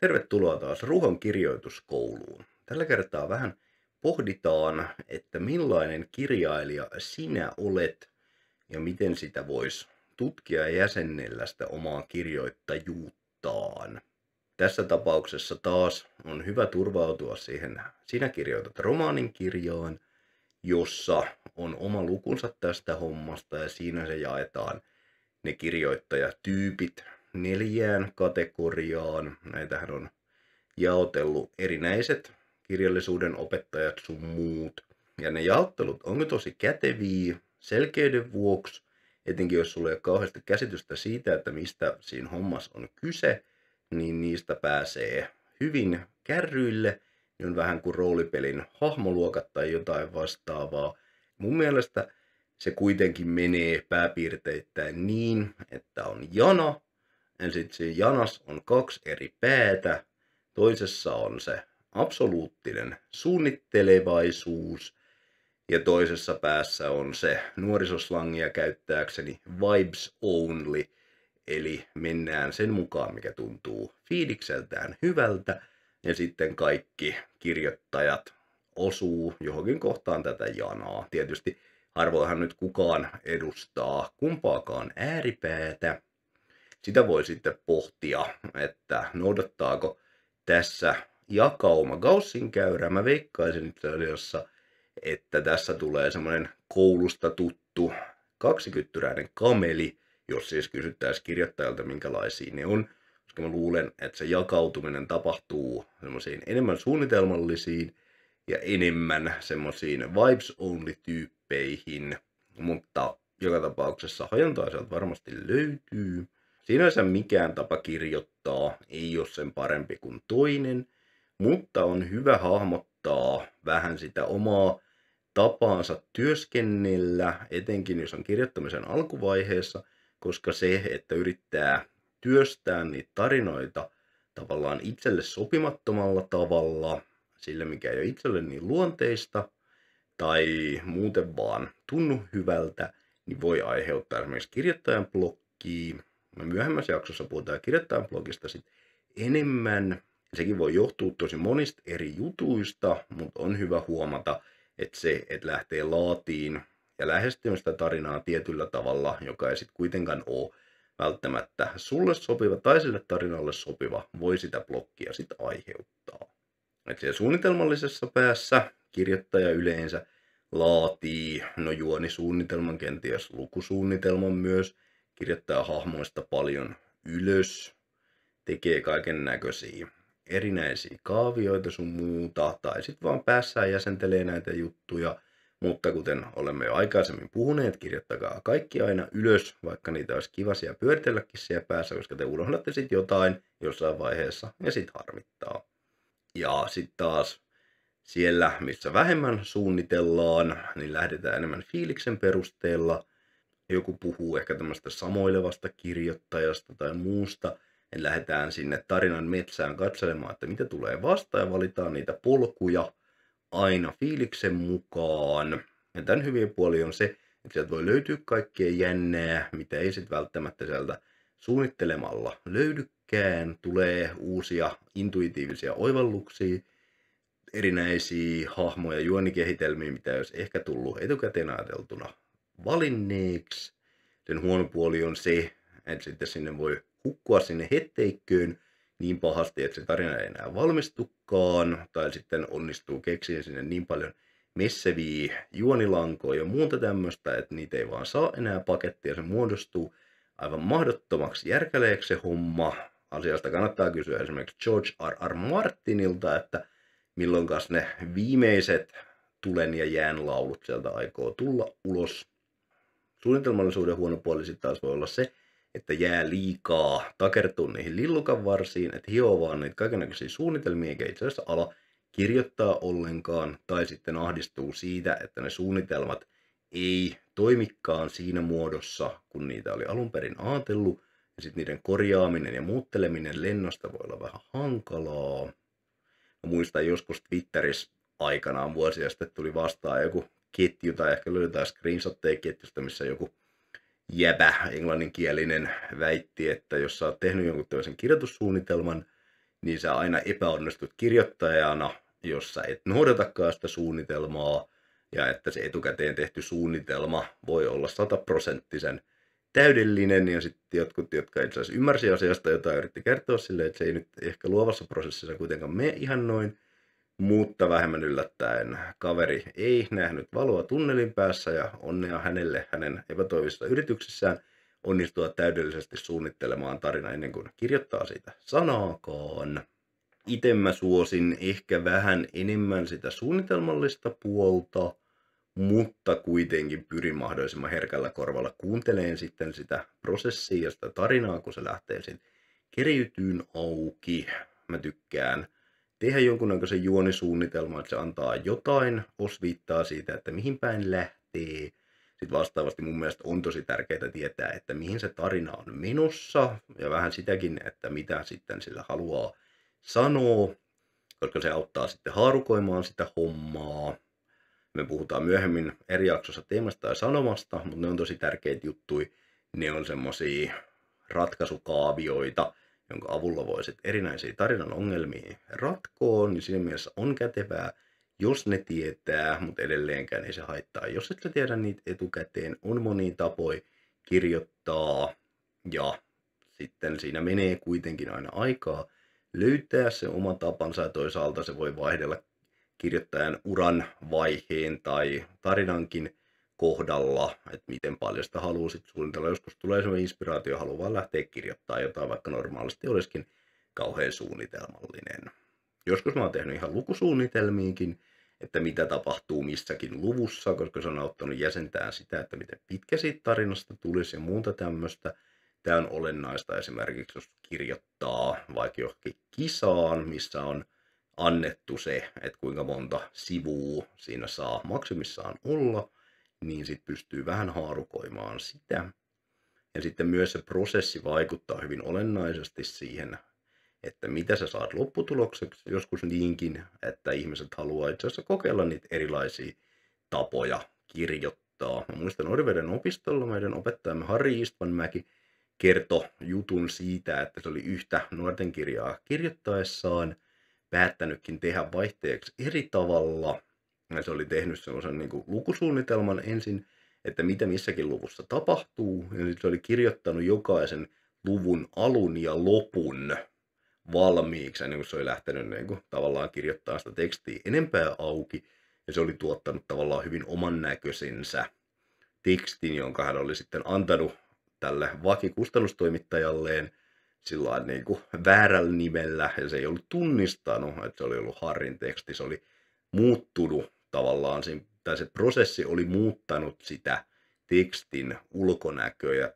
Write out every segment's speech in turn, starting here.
Tervetuloa taas Ruhon kirjoituskouluun. Tällä kertaa vähän pohditaan, että millainen kirjailija sinä olet ja miten sitä voisi tutkia ja jäsennellä sitä omaa kirjoittajuuttaan. Tässä tapauksessa taas on hyvä turvautua siihen Sinä kirjoitat romaanin kirjaan, jossa on oma lukunsa tästä hommasta ja siinä se jaetaan ne kirjoittajatyypit, neljään kategoriaan. Näitähän on jaotellut erinäiset kirjallisuuden opettajat sun muut. Ja ne jaottelut onko tosi käteviä selkeyden vuoksi, etenkin jos sulla ei ole kauheasti käsitystä siitä, että mistä siinä hommassa on kyse, niin niistä pääsee hyvin kärryille, niin on vähän kuin roolipelin hahmoluokat tai jotain vastaavaa. Mun mielestä se kuitenkin menee pääpiirteittäin niin, että on jana, Eli siinä janas on kaksi eri päätä. Toisessa on se absoluuttinen suunnittelevaisuus ja toisessa päässä on se nuorisoslangia käyttääkseni vibes only. Eli mennään sen mukaan, mikä tuntuu fiilikseltään hyvältä ja sitten kaikki kirjoittajat osuu johonkin kohtaan tätä janaa. Tietysti harvoinhan nyt kukaan edustaa kumpaakaan ääripäätä, sitä voi sitten pohtia, että noudattaako tässä jakauma Gaussin käyrää. Mä veikkaisin itse asiassa, että tässä tulee semmoinen koulusta tuttu kaksikyttyräinen kameli, jos siis kysyttäisiin kirjoittajalta, minkälaisia ne on. Koska mä luulen, että se jakautuminen tapahtuu semmoisiin enemmän suunnitelmallisiin ja enemmän semmoisiin vibes-only-tyyppeihin, mutta joka tapauksessa hajontaa sieltä varmasti löytyy. Sinänsä mikään tapa kirjoittaa ei ole sen parempi kuin toinen, mutta on hyvä hahmottaa vähän sitä omaa tapaansa työskennellä, etenkin jos on kirjoittamisen alkuvaiheessa, koska se, että yrittää työstää niitä tarinoita tavallaan itselle sopimattomalla tavalla, sillä mikä ei ole itselle niin luonteista tai muuten vaan tunnu hyvältä, niin voi aiheuttaa esimerkiksi kirjoittajan blokkiin me myöhemmässä jaksossa puhutaan kirjoittaa blogista sit enemmän. Sekin voi johtua tosi monista eri jutuista, mutta on hyvä huomata, että se, että lähtee laatiin ja lähestyy sitä tarinaa tietyllä tavalla, joka ei sitten kuitenkaan ole välttämättä sulle sopiva tai sille tarinalle sopiva, voi sitä blokkia sitten aiheuttaa. Et siellä suunnitelmallisessa päässä kirjoittaja yleensä laatii, no juonisuunnitelman, kenties lukusuunnitelman myös, kirjoittaa hahmoista paljon ylös, tekee kaiken näköisiä erinäisiä kaavioita sun muuta, tai sitten vaan päässään jäsentelee näitä juttuja. Mutta kuten olemme jo aikaisemmin puhuneet, kirjoittakaa kaikki aina ylös, vaikka niitä olisi kiva siellä pyöritelläkin siellä päässä, koska te unohdatte sitten jotain jossain vaiheessa ja sitten harmittaa. Ja sitten taas siellä, missä vähemmän suunnitellaan, niin lähdetään enemmän fiiliksen perusteella – joku puhuu ehkä tämmöistä samoilevasta kirjoittajasta tai muusta, niin lähdetään sinne tarinan metsään katselemaan, että mitä tulee vastaan ja valitaan niitä polkuja aina fiiliksen mukaan. Ja tämän hyviä puoli on se, että sieltä voi löytyä kaikkea jännää, mitä ei sitten välttämättä sieltä suunnittelemalla löydykään. Tulee uusia intuitiivisia oivalluksia, erinäisiä hahmoja juonikehitelmiä, mitä jos ehkä tullut etukäteen ajateltuna valinneeksi. Sen huono puoli on se, että sitten sinne voi hukkua sinne hetteikköön niin pahasti, että se tarina ei enää valmistukaan, tai sitten onnistuu keksiä sinne niin paljon messeviä juonilankoja ja muuta tämmöistä, että niitä ei vaan saa enää pakettia, se muodostuu aivan mahdottomaksi järkäleeksi se homma. Asiasta kannattaa kysyä esimerkiksi George R. R. Martinilta, että milloinkas ne viimeiset tulen ja jään laulut sieltä aikoo tulla ulos. Suunnitelmallisuuden huono puoli sitten taas voi olla se, että jää liikaa takertuu niihin lillukan varsiin, että hioo vaan niitä kaikenlaisia suunnitelmia, eikä itse asiassa ala kirjoittaa ollenkaan, tai sitten ahdistuu siitä, että ne suunnitelmat ei toimikaan siinä muodossa, kun niitä oli alun perin ajatellut, ja sitten niiden korjaaminen ja muutteleminen lennosta voi olla vähän hankalaa. Mä muistan joskus Twitterissä aikanaan vuosia sitten tuli vastaan joku ketju, tai ehkä löytää screenshotteja ketjusta, missä joku jäbä englanninkielinen väitti, että jos sä oot tehnyt jonkun tämmöisen kirjoitussuunnitelman, niin sä aina epäonnistut kirjoittajana, jos sä et noudatakaan sitä suunnitelmaa, ja että se etukäteen tehty suunnitelma voi olla sataprosenttisen täydellinen, ja sitten jotkut, jotka itse asiassa ymmärsi asiasta jotain, yritti kertoa silleen, että se ei nyt ehkä luovassa prosessissa kuitenkaan mene ihan noin, mutta vähemmän yllättäen kaveri ei nähnyt valoa tunnelin päässä ja onnea hänelle hänen epätoivissa yrityksissään onnistua täydellisesti suunnittelemaan tarina ennen kuin kirjoittaa siitä sanaakaan. Itse mä suosin ehkä vähän enemmän sitä suunnitelmallista puolta, mutta kuitenkin pyrin mahdollisimman herkällä korvalla kuunteleen sitten sitä prosessia ja sitä tarinaa, kun se lähtee sitten keriytyyn auki. Mä tykkään tehdä jonkunnäköisen juonisuunnitelman, että se antaa jotain osviittaa siitä, että mihin päin lähtee. Sitten vastaavasti mun mielestä on tosi tärkeää tietää, että mihin se tarina on menossa ja vähän sitäkin, että mitä sitten sillä haluaa sanoa, koska se auttaa sitten haarukoimaan sitä hommaa. Me puhutaan myöhemmin eri jaksossa teemasta ja sanomasta, mutta ne on tosi tärkeitä juttuja. Ne on semmoisia ratkaisukaavioita, jonka avulla voisit erinäisiä tarinan ongelmia ratkoa, niin siinä mielessä on kätevää, jos ne tietää, mutta edelleenkään ei se haittaa. Jos et tiedä niitä etukäteen, on moni tapoja kirjoittaa ja sitten siinä menee kuitenkin aina aikaa löytää se oma tapansa ja toisaalta se voi vaihdella kirjoittajan uran vaiheen tai tarinankin kohdalla, että miten paljon sitä haluaa sit suunnitella. Joskus tulee sellainen inspiraatio, haluaa vaan lähteä kirjoittamaan jotain, vaikka normaalisti olisikin kauhean suunnitelmallinen. Joskus mä oon tehnyt ihan lukusuunnitelmiinkin, että mitä tapahtuu missäkin luvussa, koska se on auttanut jäsentään sitä, että miten pitkä siitä tarinasta tulisi ja muuta tämmöistä. Tämä on olennaista esimerkiksi, jos kirjoittaa vaikka johonkin kisaan, missä on annettu se, että kuinka monta sivua siinä saa maksimissaan olla – niin sitten pystyy vähän haarukoimaan sitä. Ja sitten myös se prosessi vaikuttaa hyvin olennaisesti siihen, että mitä sä saat lopputulokseksi, joskus niinkin, että ihmiset haluaa itse asiassa kokeilla niitä erilaisia tapoja kirjoittaa. Mä muistan Orveden opistolla meidän opettajamme Harri Istvanmäki kertoi jutun siitä, että se oli yhtä nuorten kirjaa kirjoittaessaan päättänytkin tehdä vaihteeksi eri tavalla – ja se oli tehnyt semmoisen niin lukusuunnitelman ensin, että mitä missäkin luvussa tapahtuu. Ja sitten se oli kirjoittanut jokaisen luvun alun ja lopun valmiiksi, ennen kuin se oli lähtenyt niin kuin, tavallaan kirjoittamaan sitä tekstiä enempää auki. Ja se oli tuottanut tavallaan hyvin oman näköisensä tekstin, jonka hän oli sitten antanut tälle vakikustannustoimittajalleen sillä niin kuin väärällä nimellä, ja se ei ollut tunnistanut, että se oli ollut Harrin teksti, se oli muuttunut tavallaan se, tai se prosessi oli muuttanut sitä tekstin ulkonäköä ja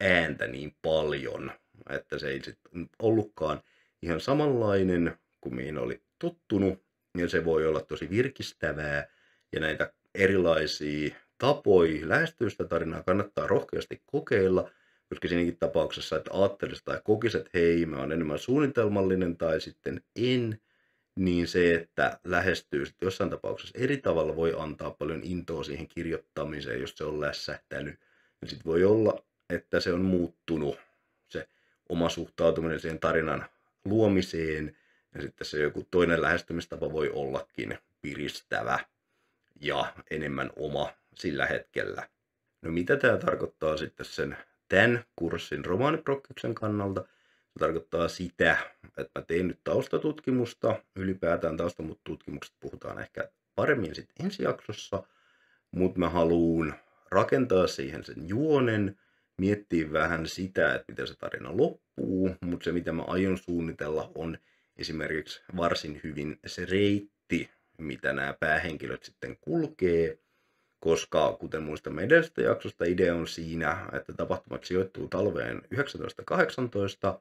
ääntä niin paljon, että se ei sitten ollutkaan ihan samanlainen kuin mihin oli tuttunut, Ja se voi olla tosi virkistävää ja näitä erilaisia tapoja lähestyä sitä tarinaa kannattaa rohkeasti kokeilla, koska siinäkin tapauksessa, että ajattelisit tai kokisit, että hei, mä oon enemmän suunnitelmallinen tai sitten en, niin se, että lähestyy sitten jossain tapauksessa eri tavalla voi antaa paljon intoa siihen kirjoittamiseen, jos se on lässähtänyt. Ja sitten voi olla, että se on muuttunut se oma suhtautuminen siihen tarinan luomiseen, ja sitten se joku toinen lähestymistapa voi ollakin piristävä ja enemmän oma sillä hetkellä. No mitä tämä tarkoittaa sitten sen tämän kurssin romaaniprokkiksen kannalta? Se tarkoittaa sitä, että mä tein nyt taustatutkimusta, ylipäätään taustatutkimukset puhutaan ehkä paremmin sitten ensi jaksossa, mutta mä haluan rakentaa siihen sen juonen, miettiä vähän sitä, että miten se tarina loppuu, mutta se mitä mä aion suunnitella on esimerkiksi varsin hyvin se reitti, mitä nämä päähenkilöt sitten kulkee, koska kuten muista edellisestä jaksosta, idea on siinä, että tapahtumat sijoittuu talveen 1918,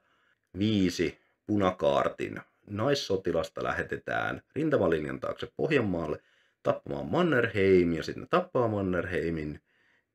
viisi punakaartin naissotilasta lähetetään rintamalinjan taakse Pohjanmaalle tappamaan Mannerheim ja sitten tappaa Mannerheimin.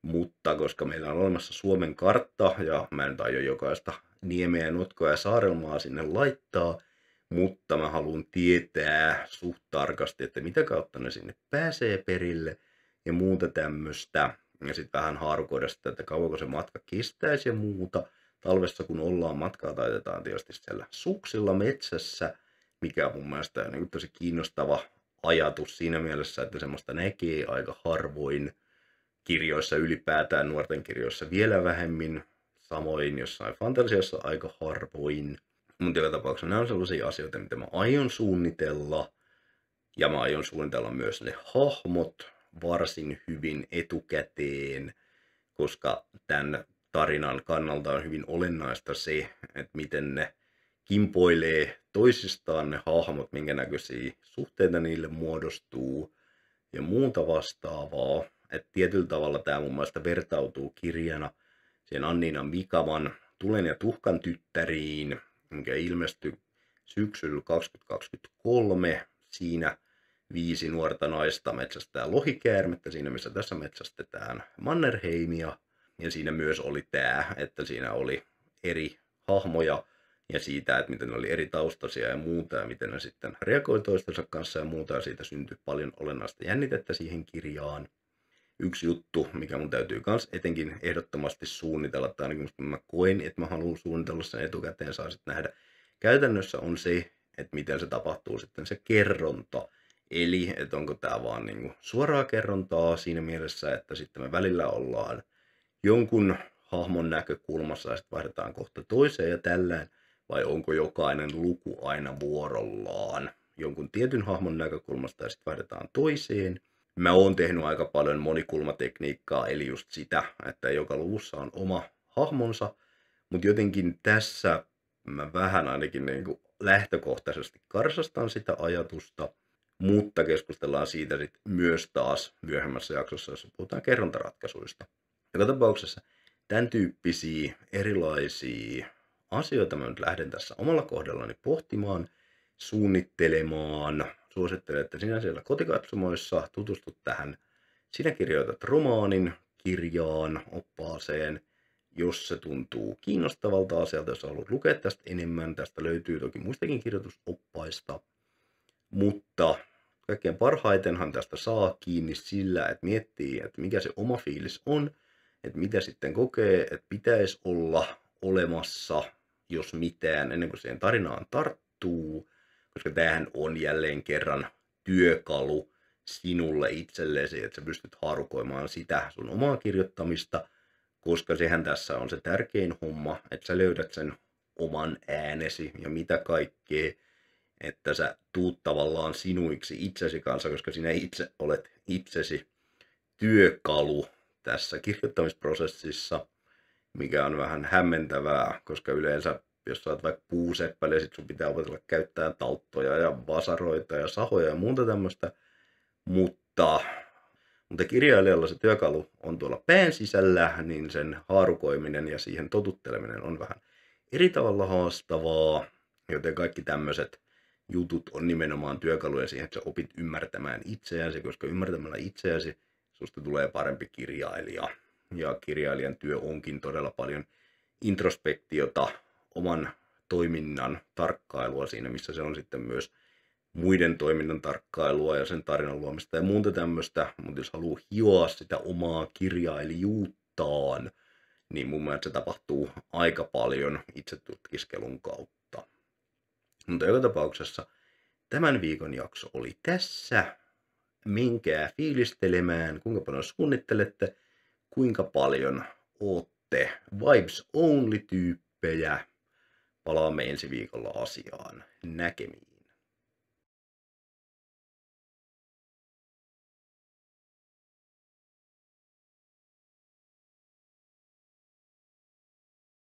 Mutta koska meillä on olemassa Suomen kartta ja mä en tajua jokaista niemeä, notkoa ja saarelmaa sinne laittaa, mutta mä haluan tietää suht tarkasti, että mitä kautta ne sinne pääsee perille ja muuta tämmöistä. Ja sitten vähän haarukoida sitä, että kauanko se matka kestäisi ja muuta talvesta kun ollaan matkaa taitetaan tietysti siellä suksilla metsässä, mikä on mun mielestä on niin tosi kiinnostava ajatus siinä mielessä, että semmoista näkee aika harvoin kirjoissa ylipäätään, nuorten kirjoissa vielä vähemmin, samoin jossain fantasiassa aika harvoin. Mutta joka tapauksessa nämä on sellaisia asioita, mitä mä aion suunnitella, ja mä aion suunnitella myös ne hahmot varsin hyvin etukäteen, koska tämän tarinan kannalta on hyvin olennaista se, että miten ne kimpoilee toisistaan ne hahmot, minkä näköisiä suhteita niille muodostuu ja muuta vastaavaa. Että tietyllä tavalla tämä mun mielestä vertautuu kirjana sen Annina Mikavan Tulen ja tuhkan tyttäriin, minkä ilmestyi syksyllä 2023. Siinä viisi nuorta naista metsästää lohikäärmettä siinä, missä tässä metsästetään Mannerheimia ja siinä myös oli tämä, että siinä oli eri hahmoja ja siitä, että miten ne oli eri taustaisia ja muuta ja miten ne sitten reagoi toistensa kanssa ja muuta ja siitä syntyi paljon olennaista jännitettä siihen kirjaan. Yksi juttu, mikä mun täytyy myös etenkin ehdottomasti suunnitella, tai ainakin kun mä koen, että mä haluan suunnitella sen etukäteen, saa sitten nähdä käytännössä on se, että miten se tapahtuu sitten se kerronta. Eli, että onko tämä vaan niinku suoraa kerrontaa siinä mielessä, että sitten me välillä ollaan jonkun hahmon näkökulmassa ja sitten vaihdetaan kohta toiseen ja tällään, vai onko jokainen luku aina vuorollaan jonkun tietyn hahmon näkökulmasta ja sitten vaihdetaan toiseen. Mä oon tehnyt aika paljon monikulmatekniikkaa, eli just sitä, että joka luvussa on oma hahmonsa, mutta jotenkin tässä mä vähän ainakin niin kuin lähtökohtaisesti karsastan sitä ajatusta, mutta keskustellaan siitä sitten myös taas myöhemmässä jaksossa, jossa puhutaan kerrontaratkaisuista. Joka tapauksessa tämän tyyppisiä erilaisia asioita mä nyt lähden tässä omalla kohdallani pohtimaan, suunnittelemaan. Suosittelen, että sinä siellä kotikatsomoissa tutustut tähän. Sinä kirjoitat romaanin, kirjaan, oppaaseen, jos se tuntuu kiinnostavalta asialta, jos haluat lukea tästä enemmän. Tästä löytyy toki muistakin kirjoitusoppaista, mutta kaikkein parhaitenhan tästä saa kiinni sillä, että miettii, että mikä se oma fiilis on – että mitä sitten kokee, että pitäisi olla olemassa, jos mitään, ennen kuin siihen tarinaan tarttuu, koska tämähän on jälleen kerran työkalu sinulle itsellesi, että sä pystyt harukoimaan sitä sun omaa kirjoittamista, koska sehän tässä on se tärkein homma, että sä löydät sen oman äänesi ja mitä kaikkea, että sä tuut tavallaan sinuiksi itsesi kanssa, koska sinä itse olet itsesi työkalu tässä kirjoittamisprosessissa, mikä on vähän hämmentävää, koska yleensä jos sä oot vaikka puuseppä, sit sun pitää opetella käyttää talttoja ja vasaroita ja sahoja ja muuta tämmöistä. Mutta, mutta kirjailijalla se työkalu on tuolla pään sisällä, niin sen haarukoiminen ja siihen totutteleminen on vähän eri tavalla haastavaa, joten kaikki tämmöiset jutut on nimenomaan työkaluja siihen, että sä opit ymmärtämään itseäsi, koska ymmärtämällä itseäsi susta tulee parempi kirjailija. Ja kirjailijan työ onkin todella paljon introspektiota, oman toiminnan tarkkailua siinä, missä se on sitten myös muiden toiminnan tarkkailua ja sen tarinan luomista ja muuta tämmöistä, mutta jos haluaa hioa sitä omaa kirjailijuuttaan, niin mun mielestä se tapahtuu aika paljon itsetutkiskelun kautta. Mutta joka tapauksessa tämän viikon jakso oli tässä menkää fiilistelemään, kuinka paljon suunnittelette, kuinka paljon ootte vibes only tyyppejä. Palaamme ensi viikolla asiaan. Näkemiin.